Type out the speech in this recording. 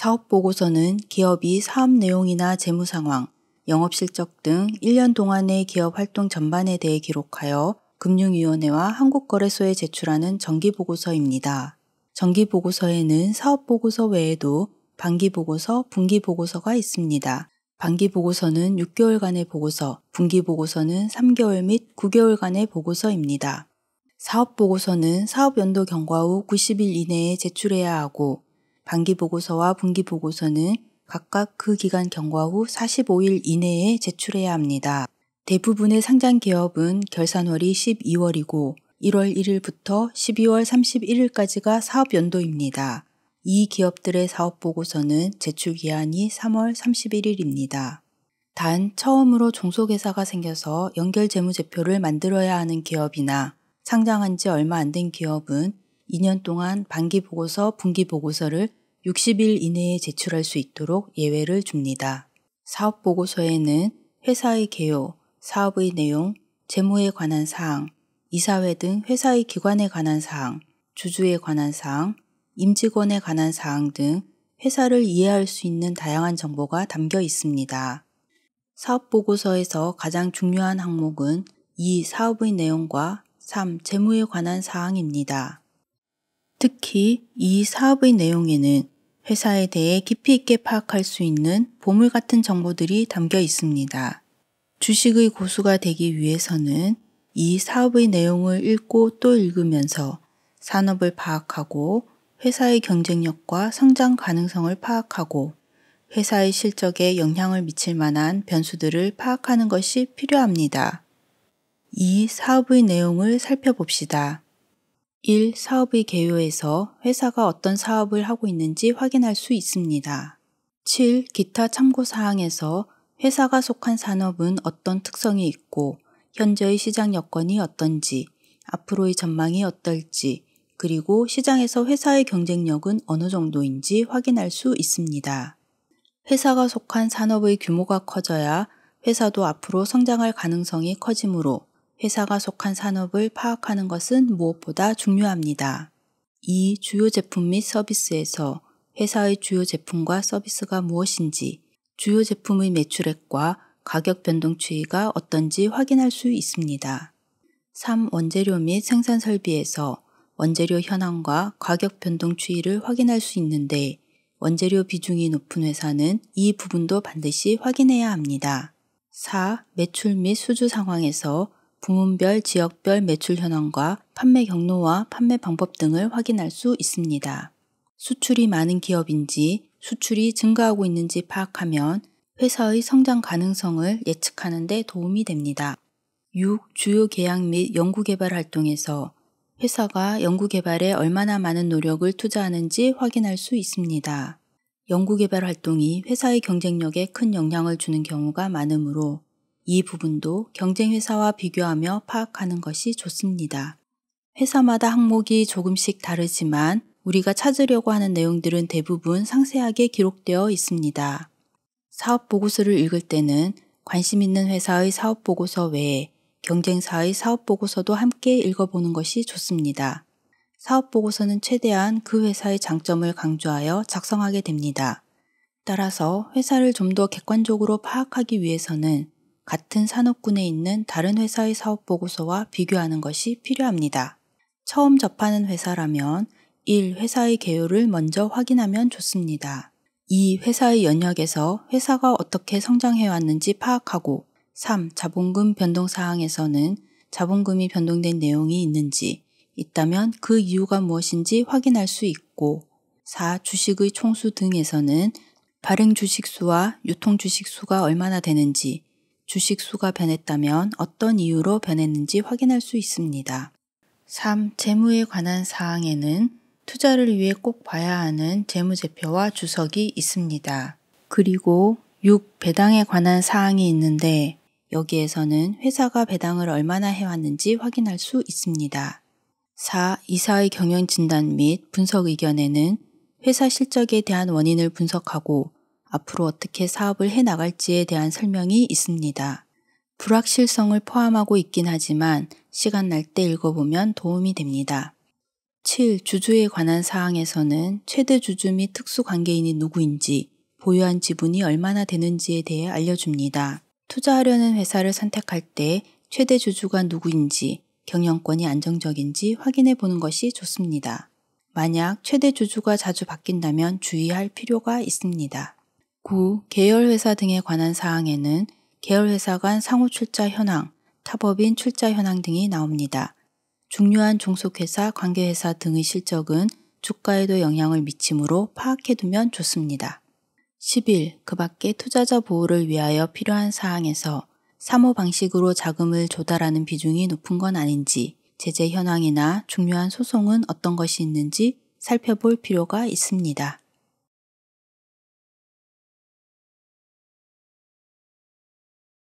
사업 보고서는 기업이 사업 내용이나 재무 상황, 영업 실적 등 1년 동안의 기업 활동 전반에 대해 기록하여 금융위원회와 한국거래소에 제출하는 정기보고서입니다. 정기보고서에는 사업보고서 외에도 반기보고서, 분기보고서가 있습니다. 반기보고서는 6개월간의 보고서, 분기보고서는 3개월 및 9개월간의 보고서입니다. 사업보고서는 사업연도 경과 후 90일 이내에 제출해야 하고 반기 보고서와 분기 보고서는 각각 그 기간 경과 후 45일 이내에 제출해야 합니다. 대부분의 상장 기업은 결산월이 12월이고 1월 1일부터 12월 31일까지가 사업 연도입니다. 이 기업들의 사업 보고서는 제출 기한이 3월 31일입니다. 단 처음으로 종속회사가 생겨서 연결 재무제표를 만들어야 하는 기업이나 상장한 지 얼마 안 된 기업은 2년 동안 반기 보고서, 분기 보고서를 60일 이내에 제출할 수 있도록 예외를 줍니다. 사업보고서에는 회사의 개요, 사업의 내용, 재무에 관한 사항, 이사회 등 회사의 기관에 관한 사항, 주주에 관한 사항, 임직원에 관한 사항 등 회사를 이해할 수 있는 다양한 정보가 담겨 있습니다. 사업보고서에서 가장 중요한 항목은 2. 사업의 내용과 3. 재무에 관한 사항입니다. 특히 이 사업의 내용에는 회사에 대해 깊이 있게 파악할 수 있는 보물 같은 정보들이 담겨 있습니다. 주식의 고수가 되기 위해서는 이 사업의 내용을 읽고 또 읽으면서 산업을 파악하고 회사의 경쟁력과 성장 가능성을 파악하고 회사의 실적에 영향을 미칠 만한 변수들을 파악하는 것이 필요합니다. 이 사업의 내용을 살펴봅시다. 1. 사업의 개요에서 회사가 어떤 사업을 하고 있는지 확인할 수 있습니다. 7. 기타 참고사항에서 회사가 속한 산업은 어떤 특성이 있고 현재의 시장 여건이 어떤지, 앞으로의 전망이 어떨지, 그리고 시장에서 회사의 경쟁력은 어느 정도인지 확인할 수 있습니다. 회사가 속한 산업의 규모가 커져야 회사도 앞으로 성장할 가능성이 커지므로 회사가 속한 산업을 파악하는 것은 무엇보다 중요합니다. 이 주요 제품 및 서비스에서 회사의 주요 제품과 서비스가 무엇인지, 주요 제품의 매출액과 가격 변동 추이가 어떤지 확인할 수 있습니다. 3. 원재료 및 생산 설비에서 원재료 현황과 가격 변동 추이를 확인할 수 있는데 원재료 비중이 높은 회사는 이 부분도 반드시 확인해야 합니다. 4. 매출 및 수주 상황에서 부문별 지역별 매출 현황과 판매 경로와 판매 방법 등을 확인할 수 있습니다. 수출이 많은 기업인지 수출이 증가하고 있는지 파악하면 회사의 성장 가능성을 예측하는 데 도움이 됩니다. 6. 주요 계약 및 연구개발 활동에서 회사가 연구개발에 얼마나 많은 노력을 투자하는지 확인할 수 있습니다. 연구개발 활동이 회사의 경쟁력에 큰 영향을 주는 경우가 많으므로 이 부분도 경쟁회사와 비교하며 파악하는 것이 좋습니다. 회사마다 항목이 조금씩 다르지만 우리가 찾으려고 하는 내용들은 대부분 상세하게 기록되어 있습니다. 사업 보고서를 읽을 때는 관심 있는 회사의 사업 보고서 외에 경쟁사의 사업 보고서도 함께 읽어보는 것이 좋습니다. 사업 보고서는 최대한 그 회사의 장점을 강조하여 작성하게 됩니다. 따라서 회사를 좀 더 객관적으로 파악하기 위해서는 같은 산업군에 있는 다른 회사의 사업 보고서와 비교하는 것이 필요합니다. 처음 접하는 회사라면 1. 회사의 개요를 먼저 확인하면 좋습니다. 2. 회사의 연역에서 회사가 어떻게 성장해왔는지 파악하고 3. 자본금 변동 사항에서는 자본금이 변동된 내용이 있는지 있다면 그 이유가 무엇인지 확인할 수 있고 4. 주식의 총수 등에서는 발행 주식수와 유통 주식수가 얼마나 되는지 주식 수가 변했다면 어떤 이유로 변했는지 확인할 수 있습니다. 3. 재무에 관한 사항에는 투자를 위해 꼭 봐야 하는 재무제표와 주석이 있습니다. 그리고 6. 배당에 관한 사항이 있는데 여기에서는 회사가 배당을 얼마나 해왔는지 확인할 수 있습니다. 4. 이사의 경영 진단 및 분석 의견에는 회사 실적에 대한 원인을 분석하고 앞으로 어떻게 사업을 해 나갈지에 대한 설명이 있습니다. 불확실성을 포함하고 있긴 하지만 시간 날 때 읽어보면 도움이 됩니다. 7. 주주에 관한 사항에서는 최대 주주 및 특수관계인이 누구인지, 보유한 지분이 얼마나 되는지에 대해 알려줍니다. 투자하려는 회사를 선택할 때 최대 주주가 누구인지, 경영권이 안정적인지 확인해 보는 것이 좋습니다. 만약 최대 주주가 자주 바뀐다면 주의할 필요가 있습니다. 9. 계열회사 등에 관한 사항에는 계열회사 간 상호 출자 현황, 타법인 출자 현황 등이 나옵니다. 중요한 종속회사, 관계회사 등의 실적은 주가에도 영향을 미치므로 파악해두면 좋습니다. 10일 그 밖에 투자자 보호를 위하여 필요한 사항에서 사모 방식으로 자금을 조달하는 비중이 높은 건 아닌지, 제재 현황이나 중요한 소송은 어떤 것이 있는지 살펴볼 필요가 있습니다.